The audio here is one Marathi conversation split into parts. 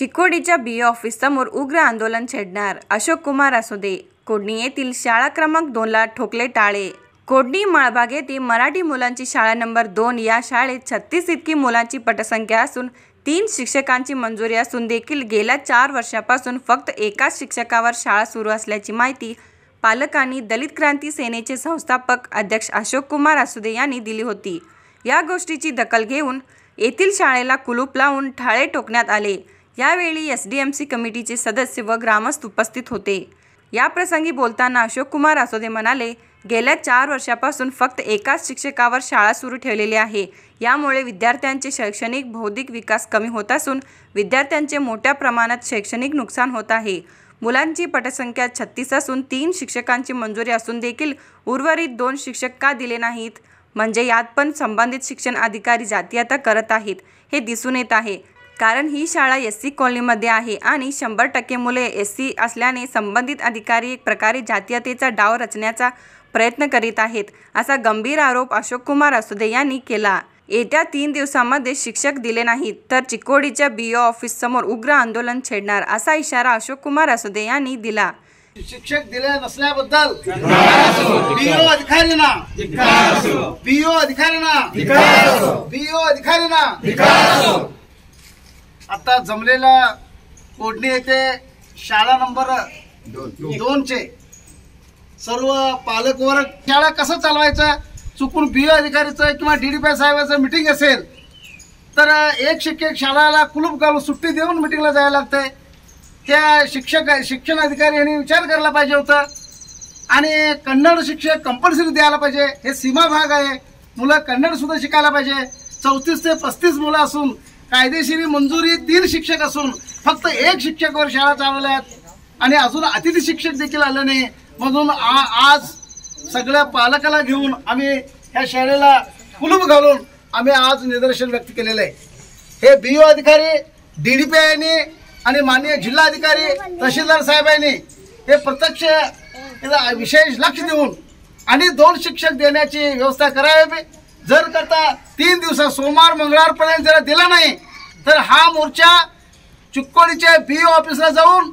चिकोडीच्या बी ऑफिससमोर उग्र आंदोलन छेडणार अशोक कुमार असुदे कोडणी येथील शाळा क्रमांक ला ठोकले टाळे कोडणी माळबाग येथे मराठी मुलांची शाळा नंबर दोन या शाळेत छत्तीस इतकी मुलांची पटसंख्या असून तीन शिक्षकांची मंजुरी असून देखील गेल्या चार वर्षापासून फक्त एकाच शिक्षकावर शाळा सुरू असल्याची माहिती पालकांनी दलित क्रांती सेनेचे संस्थापक अध्यक्ष अशोक कुमार असुदे यांनी दिली होती या गोष्टीची दखल घेऊन येथील शाळेला कुलूप लावून ठाळे ठोकण्यात आले यावेळी एस डी एम सी कमिटीचे सदस्य व ग्रामस्थ उपस्थित होते याप्रसंगी बोलताना अशोक कुमार असोदे म्हणाले गेल्या चार वर्षापासून फक्त एकाच शिक्षकावर शाळा सुरू ठेवलेली आहे यामुळे विद्यार्थ्यांचे शैक्षणिक बौद्धिक विकास कमी होत असून विद्यार्थ्यांचे मोठ्या प्रमाणात शैक्षणिक नुकसान होत आहे मुलांची पटसंख्या छत्तीस असून तीन शिक्षकांची मंजुरी असून देखील उर्वरित दोन शिक्षक का दिले नाहीत म्हणजे यात पण संबंधित शिक्षण अधिकारी जातीयता करत आहेत हे दिसून येत आहे कारण ही शाळा एस सी कॉलनीमध्ये आहे आणि शंभर टक्के मुले एस सी असल्याने संबंधित अधिकारी एक प्रकारे जातीयतेचा डाव रचण्याचा प्रयत्न करीत आहेत असा गंभीर आरोप अशोक कुमार असुदे यांनी केला येत्या तीन दिवसांमध्ये शिक्षक दिले नाहीत तर चिकोडीच्या बी ऑफिस समोर उग्र आंदोलन छेडणार असा इशारा अशोक कुमार असुदे यांनी दिला शिक्षक दिले नसल्याबद्दल बीओ अधिकाऱ्यांना बीओ अधिकाऱ्यांना बीओ अधिकाऱ्यांना आता जमलेला कोडणी येथे शाळा नंबर दोनचे सर्व वर्ग शाळा कसं चालवायचं चुकून बी अधिकारीचं किंवा डी डी पी साहेबाचं मिटिंग असेल तर एक शिक्षक शाळाला कुलूप घालून सुट्टी देऊन मिटिंगला जायला लागते त्या शिक्षक शिक्षण अधिकारी यांनी विचार करायला पाहिजे होता आणि कन्नड शिक्षक कंपल्सरी द्यायला पाहिजे हे सीमा भाग आहे मुलं कन्नड सुद्धा शिकायला पाहिजे चौतीस ते पस्तीस मुलं असून कायदेशीर मंजुरी तीन शिक्षक असून फक्त एक वर शाळा चालवल्यात आहेत आणि अजून अतिथी शिक्षक देखील आले नाही म्हणून आज सगळ्या पालकाला घेऊन आम्ही ह्या शाळेला कुलूप घालून आम्ही आज निदर्शन व्यक्त केलेलं आहे हे बीओ अधिकारी डी डी पी आयने आणि माननीय जिल्हा अधिकारी तहसीलदार साहेबांनी हे प्रत्यक्ष विशेष लक्ष देऊन आणि दोन शिक्षक देण्याची व्यवस्था करावी जर करता ती दिवसात सोमवार पर्यंत जर दिला नाही तर हा मोर्चा चिक्कोडीच्या बी ऑफिसला जाऊन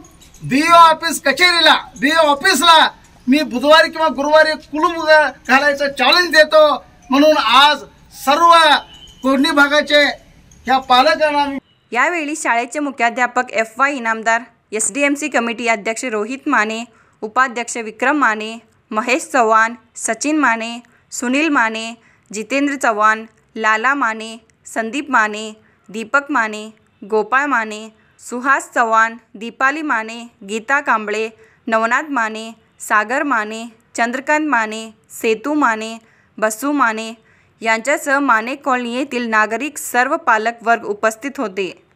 बी ऑफिस कचेरीला बी ऑफिसला मी बुधवारी किंवा गुरुवारी कुलूम घालायचं चॅलेंज देतो म्हणून आज सर्व कोंडी भागाचे ह्या पालकांना यावेळी शाळेचे मुख्याध्यापक F Y Inamdar S D M C committee अध्यक्ष रोहित माने उपाध्यक्ष विक्रम माने महेश चव्हाण सचिन माने सुनील माने जितेंद्र चव्हाण लाला माने संदीप माने दीपक माने गोपाळ माने सुहास चव्हाण दीपाली माने गीता कांबळे नवनाथ माने सागर माने चंद्रकांत माने सेतू माने बसू माने यांच्यासह माने कॉलनी येथील नागरिक सर्व पालक वर्ग उपस्थित होते